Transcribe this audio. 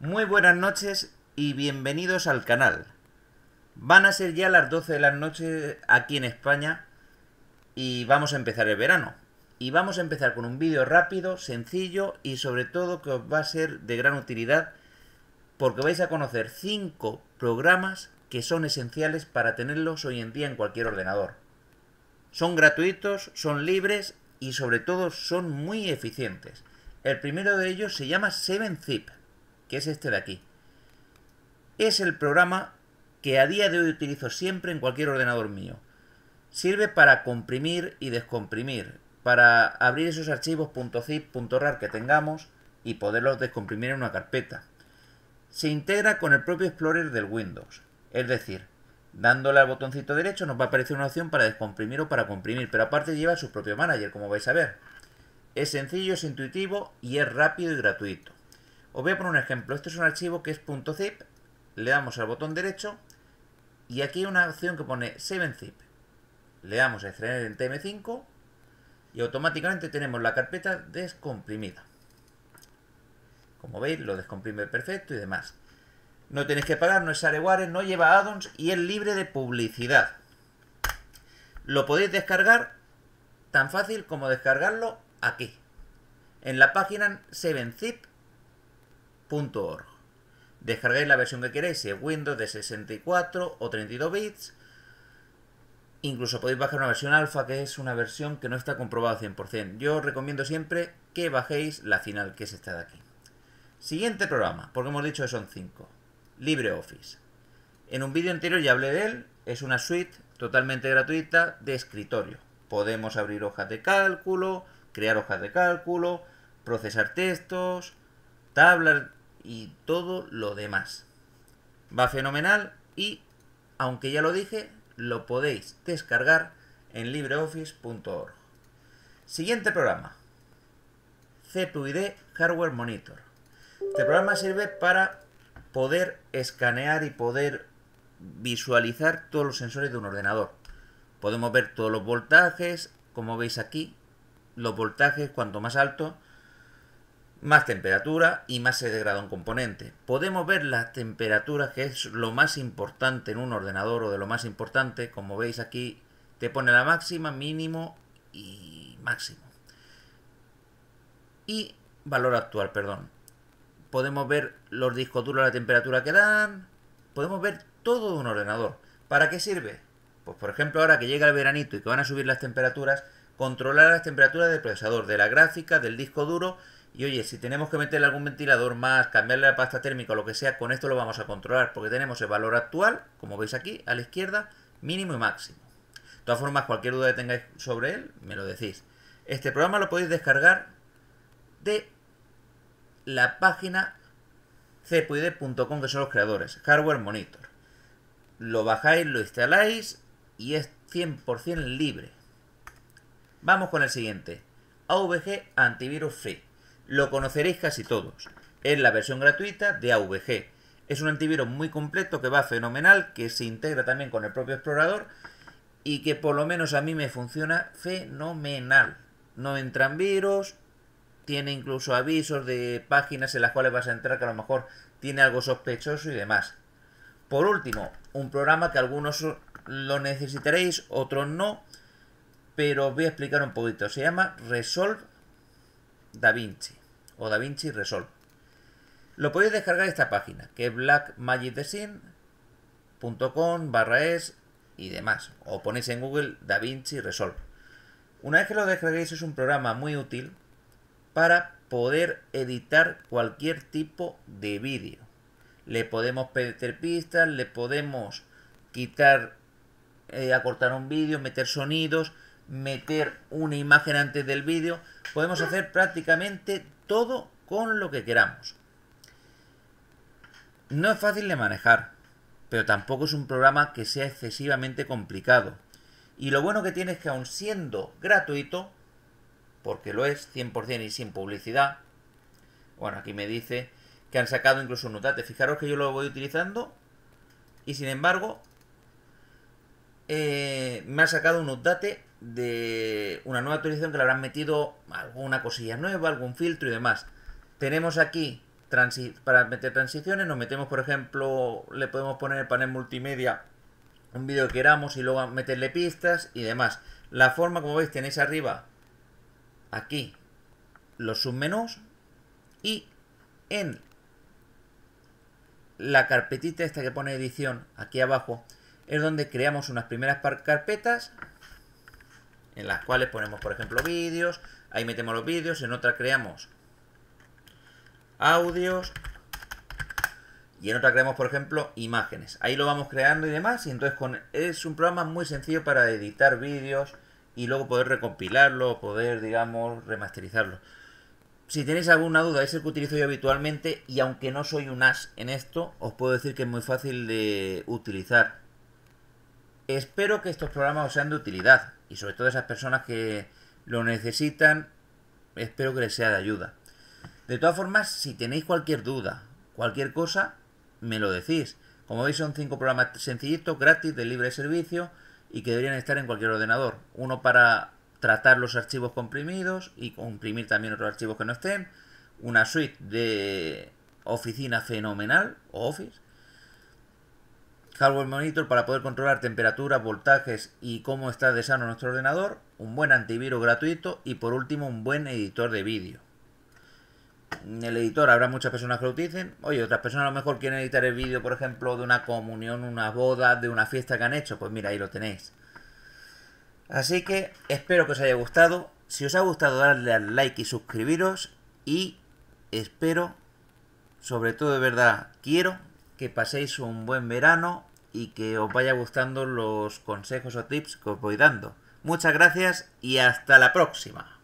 Muy buenas noches y bienvenidos al canal. Van a ser ya las 12 de la noche aquí en España y vamos a empezar el verano. Y vamos a empezar con un vídeo rápido, sencillo y sobre todo que os va a ser de gran utilidad porque vais a conocer 5 programas que son esenciales para tenerlos hoy en día en cualquier ordenador. Son gratuitos, son libres y sobre todo son muy eficientes. El primero de ellos se llama 7zip que es este de aquí. Es el programa que a día de hoy utilizo siempre en cualquier ordenador mío. Sirve para comprimir y descomprimir, para abrir esos archivos .zip, .rar que tengamos y poderlos descomprimir en una carpeta. Se integra con el propio Explorer del Windows, es decir, dándole al botoncito derecho nos va a aparecer una opción para descomprimir o para comprimir, pero aparte lleva su propio manager, como vais a ver. Es sencillo, es intuitivo y es rápido y gratuito. Os voy a poner un ejemplo. Este es un archivo que es .zip. Le damos al botón derecho y aquí hay una opción que pone 7 zip. Le damos a extraer en TM5 y automáticamente tenemos la carpeta descomprimida. Como veis, lo descomprime perfecto y demás. No tenéis que pagar, no es Areware, no lleva addons y es libre de publicidad. Lo podéis descargar tan fácil como descargarlo aquí. En la página 7 zip .org. Descargáis la versión que queréis, si es Windows de 64 o 32 bits. Incluso podéis bajar una versión alfa, que es una versión que no está comprobada 100%. Yo os recomiendo siempre que bajéis la final, que es esta de aquí. Siguiente programa, porque hemos dicho que son 5. LibreOffice. En un vídeo anterior ya hablé de él. Es una suite totalmente gratuita de escritorio. Podemos abrir hojas de cálculo, crear hojas de cálculo, procesar textos, tablas y todo lo demás. Va fenomenal y, aunque ya lo dije, lo podéis descargar en libreoffice.org. Siguiente programa. CPUID Hardware Monitor. Este programa sirve para poder escanear y poder visualizar todos los sensores de un ordenador. Podemos ver todos los voltajes, como veis aquí, los voltajes cuanto más alto, más temperatura y más se degrada un componente. Podemos ver las temperaturas que es lo más importante en un ordenador o de lo más importante, como veis aquí te pone la máxima, mínimo y máximo. Y valor actual, perdón. Podemos ver los discos duros, la temperatura que dan, podemos ver todo un ordenador. ¿Para qué sirve? Pues por ejemplo ahora que llega el veranito y que van a subir las temperaturas, controlar las temperaturas del procesador, de la gráfica, del disco duro y oye, si tenemos que meterle algún ventilador más, cambiarle la pasta térmica o lo que sea, con esto lo vamos a controlar, porque tenemos el valor actual, como veis aquí, a la izquierda, mínimo y máximo. De todas formas, cualquier duda que tengáis sobre él, me lo decís. Este programa lo podéis descargar de la página cpuid.com, que son los creadores, Hardware Monitor. Lo bajáis, lo instaláis y es 100% libre. Vamos con el siguiente, AVG Antivirus Free lo conoceréis casi todos. Es la versión gratuita de AVG. Es un antivirus muy completo que va fenomenal, que se integra también con el propio explorador y que por lo menos a mí me funciona fenomenal. No entran virus, tiene incluso avisos de páginas en las cuales vas a entrar que a lo mejor tiene algo sospechoso y demás. Por último, un programa que algunos lo necesitaréis, otros no, pero os voy a explicar un poquito. Se llama Resolve DaVinci o DaVinci Resolve. Lo podéis descargar esta página, que es blackmagicdesign.com barra es y demás. O ponéis en Google DaVinci Resolve. Una vez que lo descarguéis es un programa muy útil para poder editar cualquier tipo de vídeo. Le podemos meter pistas, le podemos quitar, eh, acortar un vídeo, meter sonidos, meter una imagen antes del vídeo. Podemos hacer prácticamente todo con lo que queramos. No es fácil de manejar, pero tampoco es un programa que sea excesivamente complicado. Y lo bueno que tiene es que aun siendo gratuito, porque lo es 100% y sin publicidad, bueno, aquí me dice que han sacado incluso un update. Fijaros que yo lo voy utilizando y sin embargo eh, me ha sacado un update de una nueva actualización que le habrán metido alguna cosilla nueva, algún filtro y demás. Tenemos aquí para meter transiciones, nos metemos, por ejemplo, le podemos poner el panel multimedia un vídeo que queramos y luego meterle pistas y demás. La forma, como veis, tenéis arriba, aquí, los submenús y en la carpetita esta que pone edición, aquí abajo, es donde creamos unas primeras carpetas en las cuales ponemos, por ejemplo, vídeos, ahí metemos los vídeos, en otra creamos audios y en otra creamos, por ejemplo, imágenes. Ahí lo vamos creando y demás, y entonces con, es un programa muy sencillo para editar vídeos y luego poder recompilarlo, poder, digamos, remasterizarlo. Si tenéis alguna duda, es el que utilizo yo habitualmente y aunque no soy un as en esto, os puedo decir que es muy fácil de utilizar Espero que estos programas os sean de utilidad y sobre todo a esas personas que lo necesitan, espero que les sea de ayuda. De todas formas, si tenéis cualquier duda, cualquier cosa, me lo decís. Como veis son cinco programas sencillitos, gratis, de libre servicio y que deberían estar en cualquier ordenador. Uno para tratar los archivos comprimidos y comprimir también otros archivos que no estén. Una suite de oficina fenomenal, Office hardware monitor para poder controlar temperaturas, voltajes y cómo está de sano nuestro ordenador, un buen antivirus gratuito y por último un buen editor de vídeo. En el editor habrá muchas personas que lo utilicen, oye, otras personas a lo mejor quieren editar el vídeo, por ejemplo, de una comunión, una boda, de una fiesta que han hecho, pues mira, ahí lo tenéis. Así que espero que os haya gustado, si os ha gustado darle al like y suscribiros y espero, sobre todo de verdad, quiero que paséis un buen verano y que os vaya gustando los consejos o tips que os voy dando. Muchas gracias y hasta la próxima.